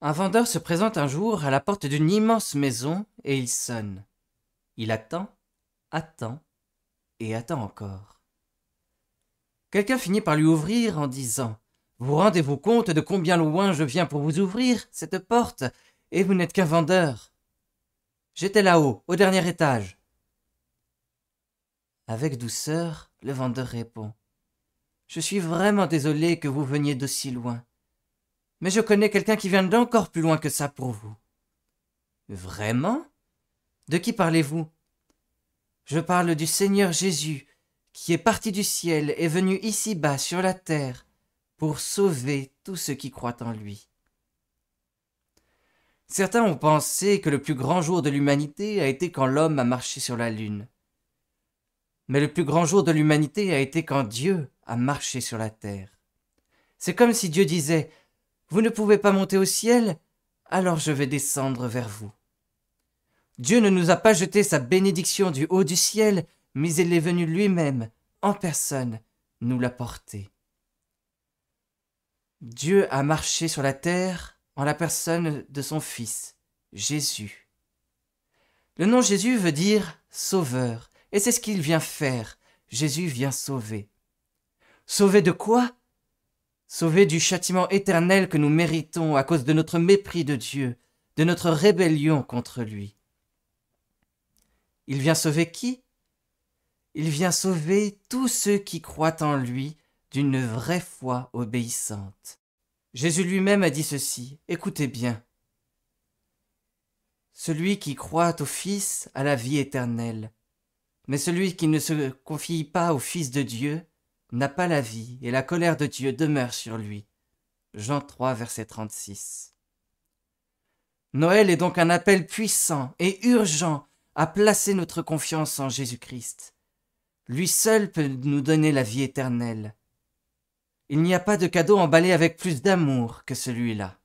Un vendeur se présente un jour à la porte d'une immense maison et il sonne. Il attend, attend et attend encore. Quelqu'un finit par lui ouvrir en disant Vous rendez-vous compte de combien loin je viens pour vous ouvrir cette porte et vous n'êtes qu'un vendeur. J'étais là-haut, au dernier étage. Avec douceur, le vendeur répond Je suis vraiment désolé que vous veniez d'aussi loin. Mais je connais quelqu'un qui vient d'encore plus loin que ça pour vous. Vraiment De qui parlez-vous Je parle du Seigneur Jésus, qui est parti du ciel et venu ici-bas sur la terre pour sauver tous ceux qui croient en lui. Certains ont pensé que le plus grand jour de l'humanité a été quand l'homme a marché sur la lune. Mais le plus grand jour de l'humanité a été quand Dieu a marché sur la terre. C'est comme si Dieu disait vous ne pouvez pas monter au ciel, alors je vais descendre vers vous. Dieu ne nous a pas jeté sa bénédiction du haut du ciel, mais il est venu lui-même, en personne, nous la porter. Dieu a marché sur la terre en la personne de son Fils, Jésus. Le nom Jésus veut dire sauveur, et c'est ce qu'il vient faire. Jésus vient sauver. Sauver de quoi Sauver du châtiment éternel que nous méritons à cause de notre mépris de Dieu, de notre rébellion contre lui. Il vient sauver qui Il vient sauver tous ceux qui croient en lui d'une vraie foi obéissante. Jésus lui-même a dit ceci, écoutez bien. Celui qui croit au Fils a la vie éternelle, mais celui qui ne se confie pas au Fils de Dieu n'a pas la vie, et la colère de Dieu demeure sur lui. Jean 3, verset 36. Noël est donc un appel puissant et urgent à placer notre confiance en Jésus-Christ. Lui seul peut nous donner la vie éternelle. Il n'y a pas de cadeau emballé avec plus d'amour que celui-là.